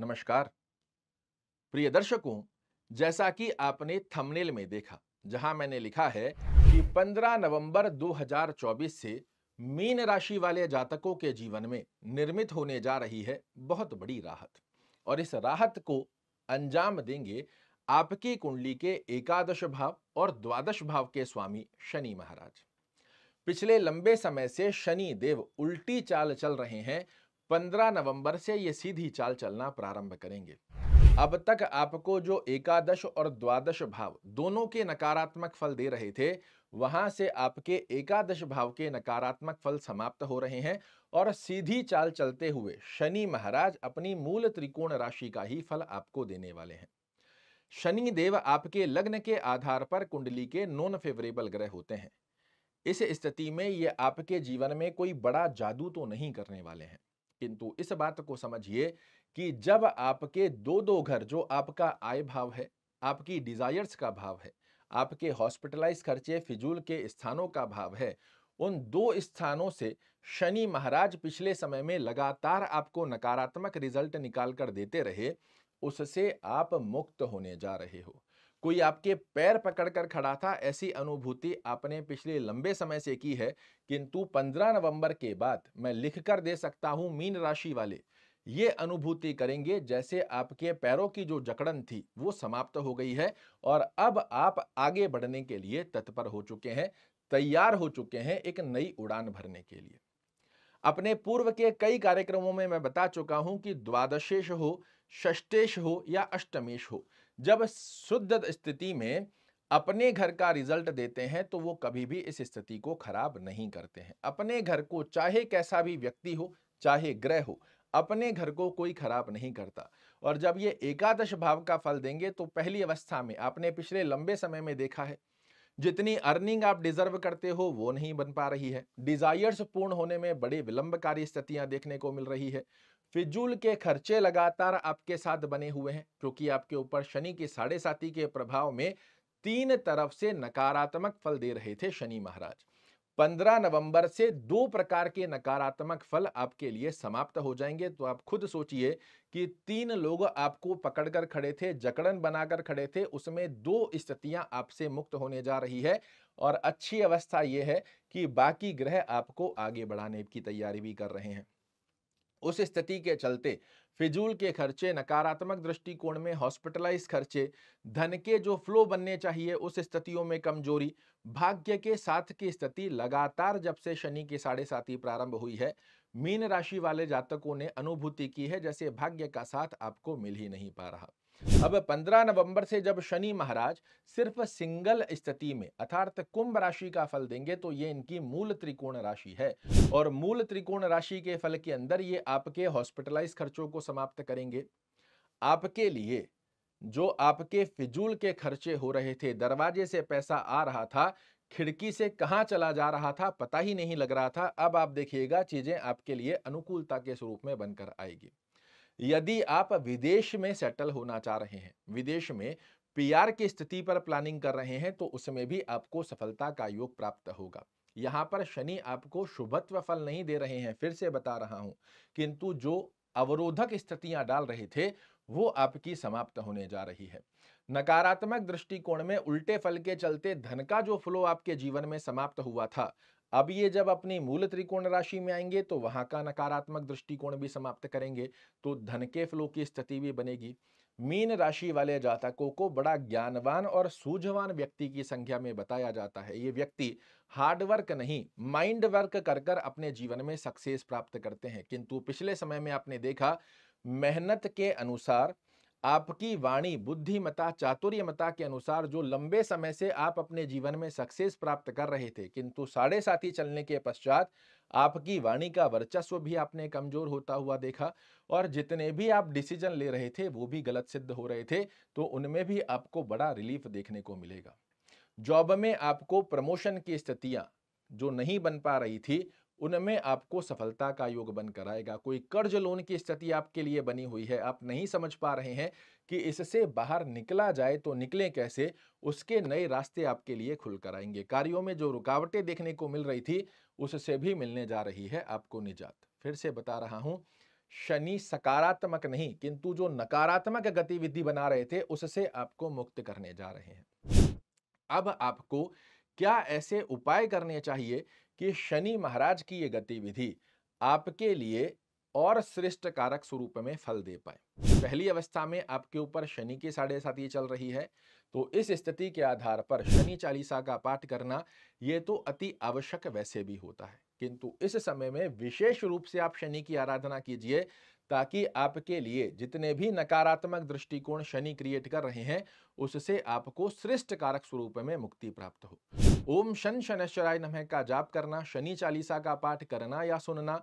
नमस्कार प्रिय दर्शकों जैसा कि आपने थंबनेल में देखा जहां मैंने लिखा है कि 15 नवंबर 2024 से मीन राशि वाले जातकों के जीवन में निर्मित होने जा रही है बहुत बड़ी राहत और इस राहत को अंजाम देंगे आपकी कुंडली के एकादश भाव और द्वादश भाव के स्वामी शनि महाराज पिछले लंबे समय से शनि देव उल्टी चाल चल रहे हैं 15 नवंबर से ये सीधी चाल चलना प्रारंभ करेंगे अब तक आपको जो एकादश और द्वादश भाव दोनों के नकारात्मक फल दे रहे थे वहां से आपके एकादश भाव के नकारात्मक फल समाप्त हो रहे हैं और सीधी चाल चलते हुए शनि महाराज अपनी मूल त्रिकोण राशि का ही फल आपको देने वाले हैं शनि देव आपके लग्न के आधार पर कुंडली के नॉन फेवरेबल ग्रह होते हैं इस स्थिति में ये आपके जीवन में कोई बड़ा जादू तो नहीं करने वाले हैं किंतु इस बात को समझिए कि जब आपके दो दो घर जो आपका आय भाव है आपकी डिज़ायर्स का भाव है आपके हॉस्पिटलाइज खर्चे फिजूल के स्थानों का भाव है उन दो स्थानों से शनि महाराज पिछले समय में लगातार आपको नकारात्मक रिजल्ट निकाल कर देते रहे उससे आप मुक्त होने जा रहे हो कोई आपके पैर पकड़कर खड़ा था ऐसी अनुभूति आपने पिछले लंबे समय से की है किंतु 15 नवंबर के बाद मैं लिख कर दे सकता हूं मीन राशि वाले ये अनुभूति करेंगे जैसे आपके पैरों की जो जकड़न थी वो समाप्त हो गई है और अब आप आगे बढ़ने के लिए तत्पर हो चुके हैं तैयार हो चुके हैं एक नई उड़ान भरने के लिए अपने पूर्व के कई कार्यक्रमों में मैं बता चुका हूं कि द्वादशेश हो षष्टेश हो या अष्टमेश हो जब शुद्ध स्थिति में अपने घर का रिजल्ट देते हैं तो वो कभी भी इस स्थिति को खराब नहीं करते हैं अपने घर को चाहे कैसा भी व्यक्ति हो चाहे ग्रह हो अपने घर को कोई खराब नहीं करता और जब ये एकादश भाव का फल देंगे तो पहली अवस्था में आपने पिछले लंबे समय में देखा है जितनी अर्निंग आप डिजर्व करते हो वो नहीं बन पा रही है डिजायर्स पूर्ण होने में बड़ी विलंबकारी स्थितियां देखने को मिल रही है फिजूल के खर्चे लगातार आपके साथ बने हुए हैं क्योंकि आपके ऊपर शनि के साढ़े साथी के प्रभाव में तीन तरफ से नकारात्मक फल दे रहे थे शनि महाराज 15 नवंबर से दो प्रकार के नकारात्मक फल आपके लिए समाप्त हो जाएंगे तो आप खुद सोचिए कि तीन लोग आपको पकड़कर खड़े थे जकड़न बनाकर खड़े थे उसमें दो स्थितियां आपसे मुक्त होने जा रही है और अच्छी अवस्था यह है कि बाकी ग्रह आपको आगे बढ़ाने की तैयारी भी कर रहे हैं उस स्थिति के चलते फिजूल के खर्चे नकारात्मक दृष्टिकोण में हॉस्पिटलाइज खर्चे धन के जो फ्लो बनने चाहिए उस स्थितियों में कमजोरी भाग्य के साथ की स्थिति लगातार जब से शनि की साढ़े साथी प्रारंभ हुई है मीन राशि वाले जातकों ने अनुभूति की है जैसे भाग्य का साथ आपको मिल ही नहीं पा रहा अब 15 नवंबर से जब शनि महाराज सिर्फ सिंगल स्थिति में अर्थात कुंभ राशि का फल देंगे तो ये इनकी मूल त्रिकोण राशि है और मूल त्रिकोण राशि के फल के अंदर ये आपके हॉस्पिटलाइज खर्चों को समाप्त करेंगे आपके लिए जो आपके फिजूल के खर्चे हो रहे थे दरवाजे से पैसा आ रहा था खिड़की से कहाँ चला जा रहा था पता ही नहीं लग रहा था अब आप देखिएगा चीजें आपके लिए अनुकूलता के स्वरूप में बनकर आएगी यदि आप विदेश में सेटल होना चाह रहे हैं विदेश में पीआर की स्थिति पर प्लानिंग कर रहे हैं तो उसमें भी आपको सफलता का योग प्राप्त होगा यहाँ पर शनि आपको शुभत्व फल नहीं दे रहे हैं फिर से बता रहा हूं किंतु जो अवरोधक स्थितियां डाल रहे थे वो आपकी समाप्त होने जा रही है नकारात्मक दृष्टिकोण में उल्टे फल के चलते धन का जो फ्लो आपके जीवन में समाप्त हुआ था अब ये जब अपनी मूल त्रिकोण राशि में आएंगे तो वहां का नकारात्मक दृष्टिकोण भी समाप्त करेंगे तो धन के फ्लो की स्थिति भी बनेगी मीन राशि वाले जातकों को बड़ा ज्ञानवान और सूझवान व्यक्ति की संख्या में बताया जाता है ये व्यक्ति हार्ड वर्क नहीं माइंड वर्क कर कर अपने जीवन में सक्सेस प्राप्त करते हैं किंतु पिछले समय में आपने देखा मेहनत के अनुसार आपकी वाणी बुद्धिमता चातुर्यमता के अनुसार जो लंबे समय से आप अपने जीवन में सक्सेस प्राप्त कर रहे थे किंतु साढ़े साथी चलने के पश्चात आपकी वाणी का वर्चस्व भी आपने कमजोर होता हुआ देखा और जितने भी आप डिसीजन ले रहे थे वो भी गलत सिद्ध हो रहे थे तो उनमें भी आपको बड़ा रिलीफ देखने को मिलेगा जॉब में आपको प्रमोशन की स्थितियां जो नहीं बन पा रही थी उनमें आपको सफलता का योग बन कर आएगा कोई कर्ज लोन की स्थिति आपके लिए बनी हुई है आप नहीं समझ पा रहे हैं कि इससे बाहर निकला जाए तो निकलें कैसे उसके नए रास्ते आपके लिए खुल कर आएंगे कार्यों में जो रुकावटें देखने को मिल रही थी उससे भी मिलने जा रही है आपको निजात फिर से बता रहा हूं शनि सकारात्मक नहीं किंतु जो नकारात्मक गतिविधि बना रहे थे उससे आपको मुक्त करने जा रहे हैं अब आपको क्या ऐसे उपाय करने चाहिए कि शनि महाराज की ये गतिविधि आपके लिए और श्रेष्ठ कारक स्वरूप में फल दे पाए पहली अवस्था में आपके ऊपर शनि की साढ़े साथी चल रही है तो इस स्थिति के आधार पर शनि चालीसा का पाठ करना ये तो अति आवश्यक वैसे भी होता है किंतु इस समय में विशेष रूप से आप शनि की आराधना कीजिए ताकि आपके लिए जितने भी नकारात्मक दृष्टिकोण शनि क्रिएट कर रहे हैं उससे आपको श्रेष्ठ कारक स्वरूप में मुक्ति प्राप्त हो ओम शन शनैश्वराय नमः का जाप करना शनि चालीसा का पाठ करना या सुनना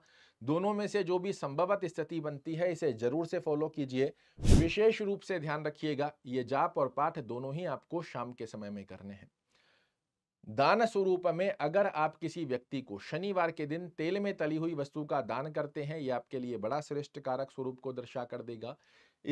दोनों में से जो भी संभवत स्थिति बनती है इसे जरूर से फॉलो कीजिए विशेष रूप से ध्यान रखिएगा ये जाप और पाठ दोनों ही आपको शाम के समय में करने हैं दान स्वरूप में अगर आप किसी व्यक्ति को शनिवार के दिन तेल में तली हुई वस्तु का दान करते हैं ये आपके लिए बड़ा श्रेष्ठ कारक स्वरूप को दर्शा कर देगा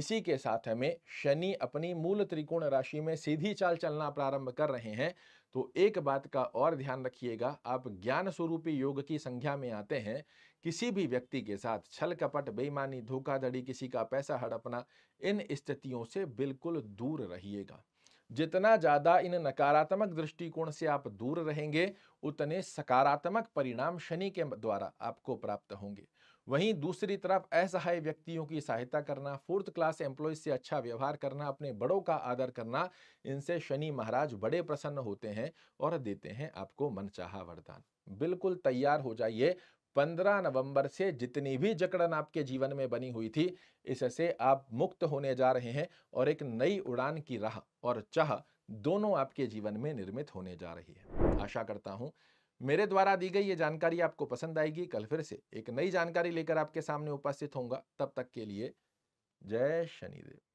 इसी के साथ हमें शनि अपनी मूल त्रिकोण राशि में सीधी चाल चलना प्रारंभ कर रहे हैं तो एक बात का और ध्यान रखिएगा आप ज्ञान स्वरूपी योग की संख्या में आते हैं किसी भी व्यक्ति के साथ छल कपट बेईमानी धोखाधड़ी किसी का पैसा हड़पना इन स्थितियों से बिल्कुल दूर रहिएगा जितना ज़्यादा इन नकारात्मक दृष्टिकोण से आप दूर रहेंगे उतने सकारात्मक परिणाम शनि के द्वारा आपको प्राप्त होंगे वहीं दूसरी तरफ असहाय व्यक्तियों की सहायता करना फोर्थ क्लास एम्प्लॉय से अच्छा व्यवहार करना अपने बड़ों का आदर करना इनसे शनि महाराज बड़े प्रसन्न होते हैं और देते हैं आपको मनचाहा वरदान बिल्कुल तैयार हो जाइए 15 नवंबर से जितनी भी जकड़न आपके जीवन में बनी हुई थी इससे आप मुक्त होने जा रहे हैं और एक नई उड़ान की राह और चाह दोनों आपके जीवन में निर्मित होने जा रही है आशा करता हूं मेरे द्वारा दी गई ये जानकारी आपको पसंद आएगी कल फिर से एक नई जानकारी लेकर आपके सामने उपस्थित होंगे तब तक के लिए जय शनिदेव